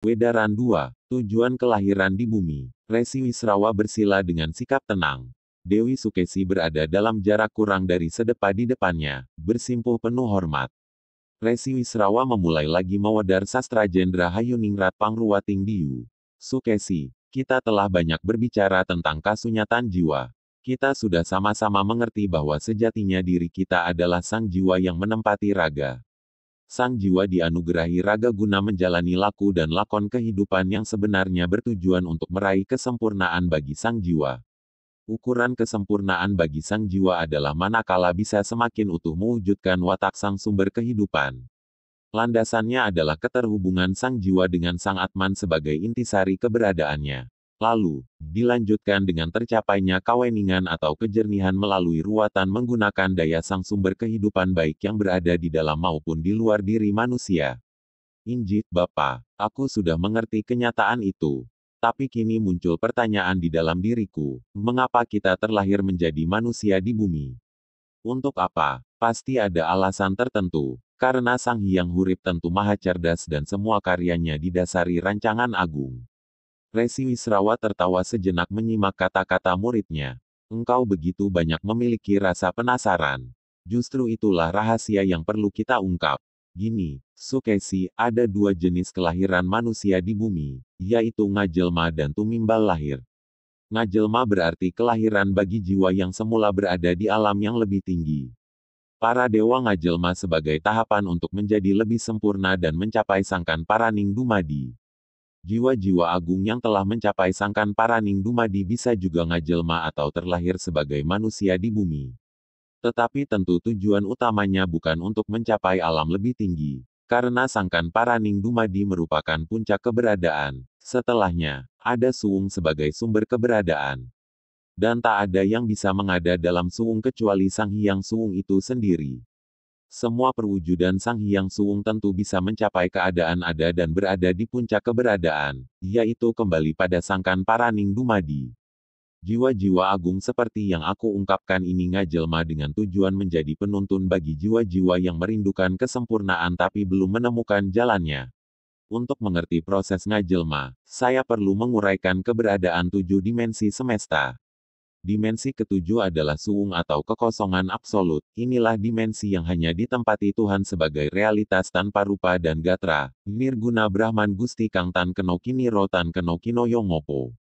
Wedaran 2. Tujuan kelahiran di bumi. Resi Wisrawa bersila dengan sikap tenang. Dewi Sukesi berada dalam jarak kurang dari sedepa di depannya, bersimpuh penuh hormat. Resi Wisrawa memulai lagi mewedar sastra Jendra Hayuningrat Pangruwating Diu. Sukesi, kita telah banyak berbicara tentang kasunyatan jiwa. Kita sudah sama-sama mengerti bahwa sejatinya diri kita adalah sang jiwa yang menempati raga sang jiwa dianugerahi raga guna menjalani laku dan lakon kehidupan yang sebenarnya bertujuan untuk meraih kesempurnaan bagi sang jiwa. Ukuran kesempurnaan bagi sang jiwa adalah manakala bisa semakin utuh mewujudkan watak sang sumber kehidupan. Landasannya adalah keterhubungan sang jiwa dengan sang atman sebagai intisari keberadaannya. Lalu, dilanjutkan dengan tercapainya kaweningan atau kejernihan melalui ruatan menggunakan daya sang sumber kehidupan baik yang berada di dalam maupun di luar diri manusia. Injil, Bapa, aku sudah mengerti kenyataan itu. Tapi kini muncul pertanyaan di dalam diriku, mengapa kita terlahir menjadi manusia di bumi? Untuk apa? Pasti ada alasan tertentu, karena Sang Hyang Hurip tentu maha cerdas dan semua karyanya didasari rancangan agung. Resi Wisrawa tertawa sejenak menyimak kata-kata muridnya. Engkau begitu banyak memiliki rasa penasaran. Justru itulah rahasia yang perlu kita ungkap. Gini, Sukesi, ada dua jenis kelahiran manusia di bumi, yaitu ngajelma dan tumimbal lahir. Ngajelma berarti kelahiran bagi jiwa yang semula berada di alam yang lebih tinggi. Para dewa ngajelma sebagai tahapan untuk menjadi lebih sempurna dan mencapai sangkan paraning dumadi jiwa-jiwa agung yang telah mencapai sangkan para Dumadi bisa juga ngajelma atau terlahir sebagai manusia di bumi. Tetapi tentu tujuan utamanya bukan untuk mencapai alam lebih tinggi, karena sangkan para Dumadi merupakan puncak keberadaan. Setelahnya, ada suung sebagai sumber keberadaan dan tak ada yang bisa mengada dalam suung kecuali Sang Hyang Suung itu sendiri semua perwujudan Sang Hyang Suwung tentu bisa mencapai keadaan ada dan berada di puncak keberadaan, yaitu kembali pada sangkan paraning dumadi. Jiwa-jiwa agung seperti yang aku ungkapkan ini ngajelma dengan tujuan menjadi penuntun bagi jiwa-jiwa yang merindukan kesempurnaan tapi belum menemukan jalannya. Untuk mengerti proses ngajelma, saya perlu menguraikan keberadaan tujuh dimensi semesta. Dimensi ketujuh adalah suung atau kekosongan absolut. Inilah dimensi yang hanya ditempati Tuhan sebagai realitas tanpa rupa dan gatra. Nirguna Brahman Gusti Kang Tan Keno Kini Rotan Keno Yongopo.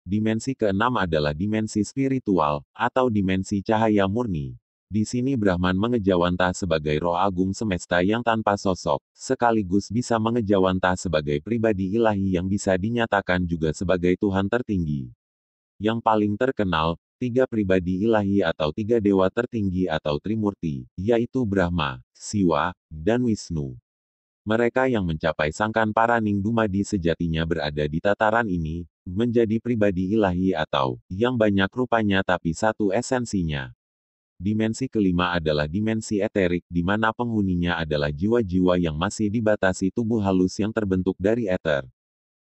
Dimensi keenam adalah dimensi spiritual, atau dimensi cahaya murni. Di sini Brahman mengejawantah sebagai roh agung semesta yang tanpa sosok, sekaligus bisa mengejawantah sebagai pribadi ilahi yang bisa dinyatakan juga sebagai Tuhan tertinggi. Yang paling terkenal, tiga pribadi ilahi atau tiga dewa tertinggi atau Trimurti, yaitu Brahma, Siwa, dan Wisnu. Mereka yang mencapai sangkan para Ningdumadi sejatinya berada di tataran ini, menjadi pribadi ilahi atau yang banyak rupanya tapi satu esensinya. Dimensi kelima adalah dimensi eterik di mana penghuninya adalah jiwa-jiwa yang masih dibatasi tubuh halus yang terbentuk dari eter.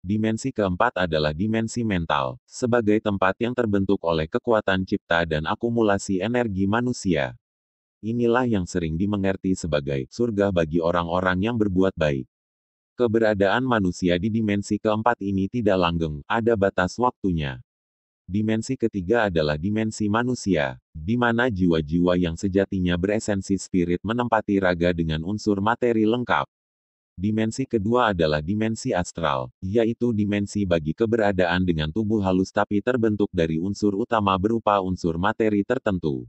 Dimensi keempat adalah dimensi mental, sebagai tempat yang terbentuk oleh kekuatan cipta dan akumulasi energi manusia. Inilah yang sering dimengerti sebagai surga bagi orang-orang yang berbuat baik. Keberadaan manusia di dimensi keempat ini tidak langgeng, ada batas waktunya. Dimensi ketiga adalah dimensi manusia, di mana jiwa-jiwa yang sejatinya beresensi spirit menempati raga dengan unsur materi lengkap. Dimensi kedua adalah dimensi astral, yaitu dimensi bagi keberadaan dengan tubuh halus tapi terbentuk dari unsur utama berupa unsur materi tertentu.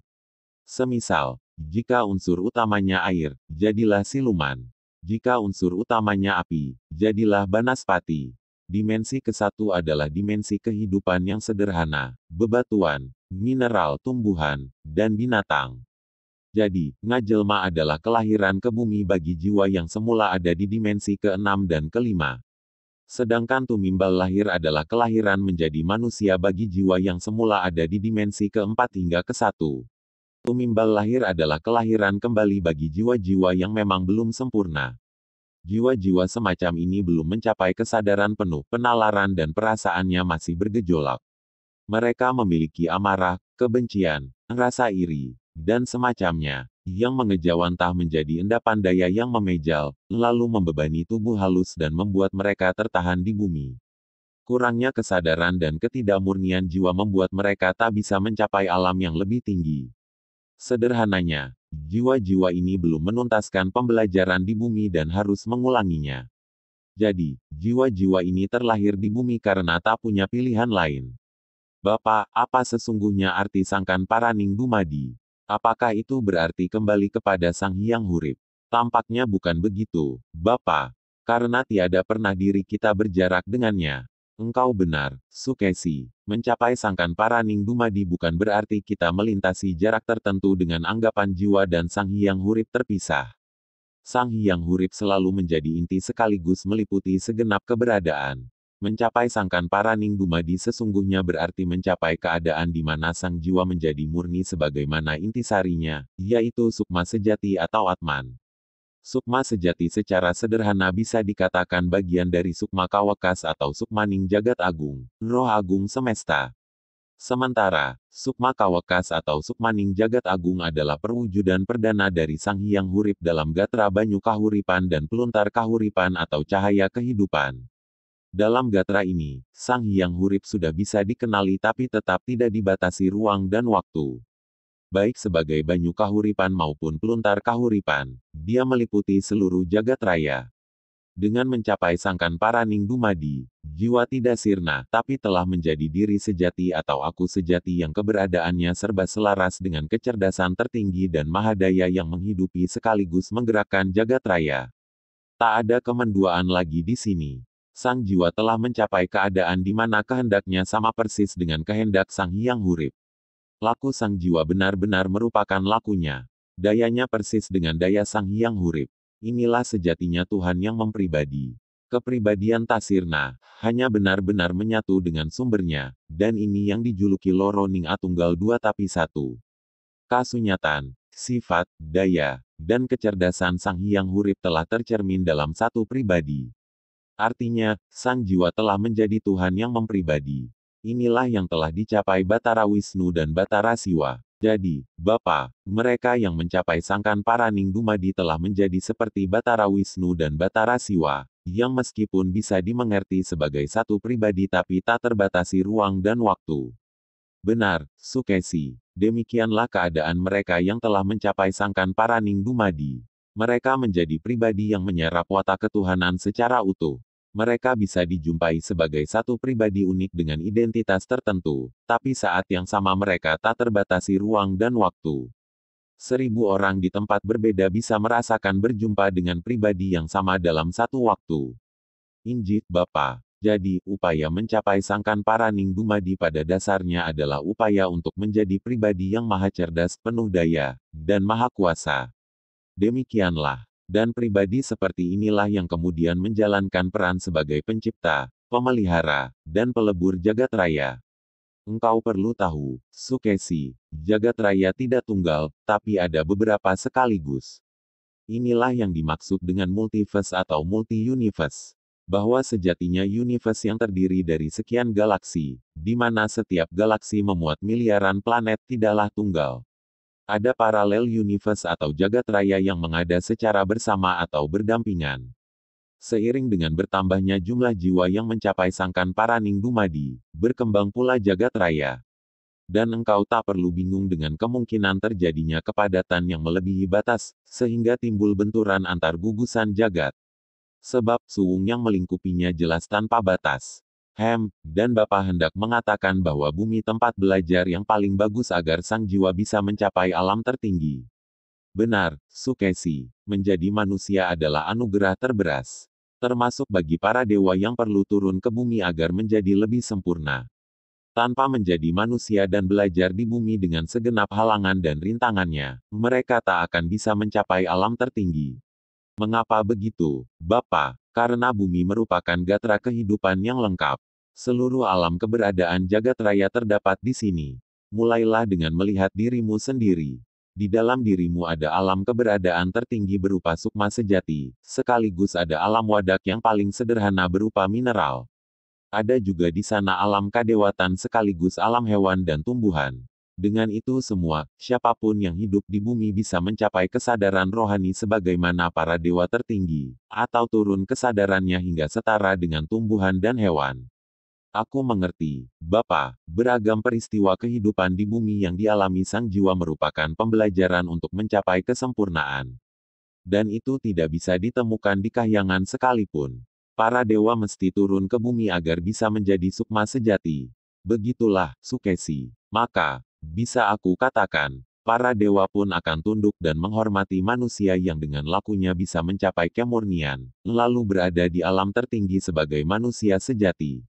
Semisal, jika unsur utamanya air, jadilah siluman. Jika unsur utamanya api, jadilah banaspati. Dimensi ke satu adalah dimensi kehidupan yang sederhana, bebatuan, mineral tumbuhan, dan binatang. Jadi, ngajelma adalah kelahiran ke bumi bagi jiwa yang semula ada di dimensi ke-6 dan ke-5. Sedangkan tumimbal lahir adalah kelahiran menjadi manusia bagi jiwa yang semula ada di dimensi ke-4 hingga ke-1. Tumimbal lahir adalah kelahiran kembali bagi jiwa-jiwa yang memang belum sempurna. Jiwa-jiwa semacam ini belum mencapai kesadaran penuh, penalaran dan perasaannya masih bergejolak. Mereka memiliki amarah, kebencian, rasa iri, dan semacamnya, yang mengejawantah menjadi endapan daya yang memejal, lalu membebani tubuh halus dan membuat mereka tertahan di bumi. Kurangnya kesadaran dan ketidakmurnian jiwa membuat mereka tak bisa mencapai alam yang lebih tinggi. Sederhananya, jiwa-jiwa ini belum menuntaskan pembelajaran di bumi dan harus mengulanginya. Jadi, jiwa-jiwa ini terlahir di bumi karena tak punya pilihan lain. Bapak, apa sesungguhnya arti sangkan Paraning Dumadi? Apakah itu berarti kembali kepada Sang Hyang Hurib? Tampaknya bukan begitu, Bapak. Karena tiada pernah diri kita berjarak dengannya. Engkau benar, Sukesi. Mencapai sangkan Paraning Dumadi bukan berarti kita melintasi jarak tertentu dengan anggapan jiwa dan Sang Hyang Hurib terpisah. Sang Hyang Hurib selalu menjadi inti sekaligus meliputi segenap keberadaan. Mencapai sangkan para Ning Dumadi sesungguhnya berarti mencapai keadaan di mana sang jiwa menjadi murni sebagaimana intisarinya, yaitu sukma sejati atau atman. Sukma sejati secara sederhana bisa dikatakan bagian dari sukma kawakas atau sukmaning jagat agung, roh agung semesta. Sementara, sukma kawakas atau sukmaning jagat agung adalah perwujudan perdana dari sang hyang hurip dalam gatra banyu kahuripan dan peluntar kahuripan atau cahaya kehidupan. Dalam gatra ini, Sang Hyang Hurip sudah bisa dikenali tapi tetap tidak dibatasi ruang dan waktu. Baik sebagai banyu kahuripan maupun peluntar kahuripan, dia meliputi seluruh jagat raya. Dengan mencapai sangkan paraning dumadi, jiwa tidak sirna, tapi telah menjadi diri sejati atau aku sejati yang keberadaannya serba selaras dengan kecerdasan tertinggi dan mahadaya yang menghidupi sekaligus menggerakkan jagat raya. Tak ada kemenduaan lagi di sini sang jiwa telah mencapai keadaan di mana kehendaknya sama persis dengan kehendak sang hyang hurib. Laku sang jiwa benar-benar merupakan lakunya. Dayanya persis dengan daya sang hyang hurib. Inilah sejatinya Tuhan yang mempribadi. Kepribadian Tasirna hanya benar-benar menyatu dengan sumbernya, dan ini yang dijuluki Loroning Atunggal dua tapi satu. Kasunyatan, sifat, daya, dan kecerdasan Sang Hyang Hurip telah tercermin dalam satu pribadi. Artinya, sang jiwa telah menjadi Tuhan yang mempribadi. Inilah yang telah dicapai Batara Wisnu dan Batara Siwa. Jadi, Bapak, mereka yang mencapai sangkan para Ningdumadi telah menjadi seperti Batara Wisnu dan Batara Siwa, yang meskipun bisa dimengerti sebagai satu pribadi tapi tak terbatasi ruang dan waktu. Benar, Sukesi. Demikianlah keadaan mereka yang telah mencapai sangkan para Ningdumadi. Mereka menjadi pribadi yang menyerap watak ketuhanan secara utuh mereka bisa dijumpai sebagai satu pribadi unik dengan identitas tertentu, tapi saat yang sama mereka tak terbatasi ruang dan waktu. Seribu orang di tempat berbeda bisa merasakan berjumpa dengan pribadi yang sama dalam satu waktu. Injit bapak. Jadi, upaya mencapai sangkan paraning dumadi pada dasarnya adalah upaya untuk menjadi pribadi yang maha cerdas, penuh daya, dan maha kuasa. Demikianlah dan pribadi seperti inilah yang kemudian menjalankan peran sebagai pencipta, pemelihara, dan pelebur jagat raya. Engkau perlu tahu, Sukesi, jagat raya tidak tunggal, tapi ada beberapa sekaligus. Inilah yang dimaksud dengan multiverse atau multi-universe. Bahwa sejatinya universe yang terdiri dari sekian galaksi, di mana setiap galaksi memuat miliaran planet tidaklah tunggal ada paralel universe atau jagat raya yang mengada secara bersama atau berdampingan. Seiring dengan bertambahnya jumlah jiwa yang mencapai sangkan paraning dumadi, berkembang pula jagat raya. Dan engkau tak perlu bingung dengan kemungkinan terjadinya kepadatan yang melebihi batas, sehingga timbul benturan antar gugusan jagat. Sebab suung yang melingkupinya jelas tanpa batas. Hem, dan Bapak hendak mengatakan bahwa bumi tempat belajar yang paling bagus agar sang jiwa bisa mencapai alam tertinggi. Benar, Sukesi, menjadi manusia adalah anugerah terberas. Termasuk bagi para dewa yang perlu turun ke bumi agar menjadi lebih sempurna. Tanpa menjadi manusia dan belajar di bumi dengan segenap halangan dan rintangannya, mereka tak akan bisa mencapai alam tertinggi. Mengapa begitu, Bapak? karena bumi merupakan gatra kehidupan yang lengkap. Seluruh alam keberadaan jagat raya terdapat di sini. Mulailah dengan melihat dirimu sendiri. Di dalam dirimu ada alam keberadaan tertinggi berupa sukma sejati, sekaligus ada alam wadak yang paling sederhana berupa mineral. Ada juga di sana alam kadewatan sekaligus alam hewan dan tumbuhan. Dengan itu semua, siapapun yang hidup di bumi bisa mencapai kesadaran rohani sebagaimana para dewa tertinggi, atau turun kesadarannya hingga setara dengan tumbuhan dan hewan. Aku mengerti, Bapak, beragam peristiwa kehidupan di bumi yang dialami sang jiwa merupakan pembelajaran untuk mencapai kesempurnaan. Dan itu tidak bisa ditemukan di kahyangan sekalipun. Para dewa mesti turun ke bumi agar bisa menjadi sukma sejati. Begitulah, Sukesi. Maka, bisa aku katakan, para dewa pun akan tunduk dan menghormati manusia yang dengan lakunya bisa mencapai kemurnian, lalu berada di alam tertinggi sebagai manusia sejati.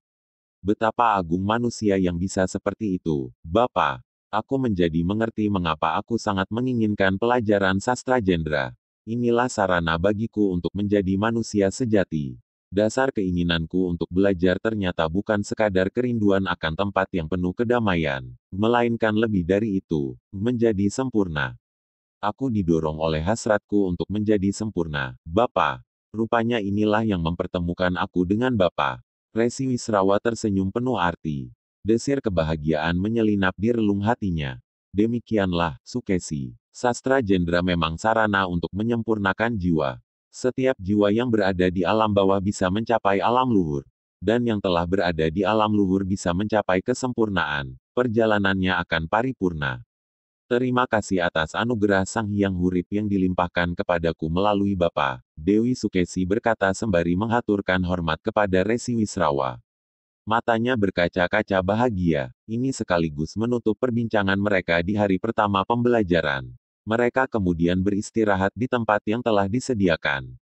Betapa agung manusia yang bisa seperti itu, Bapak. Aku menjadi mengerti mengapa aku sangat menginginkan pelajaran sastra jendra. Inilah sarana bagiku untuk menjadi manusia sejati dasar keinginanku untuk belajar ternyata bukan sekadar kerinduan akan tempat yang penuh kedamaian, melainkan lebih dari itu, menjadi sempurna. Aku didorong oleh hasratku untuk menjadi sempurna. Bapak. rupanya inilah yang mempertemukan aku dengan Bapak. Resi Wisrawa tersenyum penuh arti. Desir kebahagiaan menyelinap di relung hatinya. Demikianlah, Sukesi. Sastra jendra memang sarana untuk menyempurnakan jiwa. Setiap jiwa yang berada di alam bawah bisa mencapai alam luhur, dan yang telah berada di alam luhur bisa mencapai kesempurnaan. Perjalanannya akan paripurna. Terima kasih atas anugerah Sang Hyang Hurip yang dilimpahkan kepadaku melalui Bapa. Dewi Sukesi berkata sembari menghaturkan hormat kepada Resi Wisrawa. Matanya berkaca-kaca bahagia. Ini sekaligus menutup perbincangan mereka di hari pertama pembelajaran. Mereka kemudian beristirahat di tempat yang telah disediakan.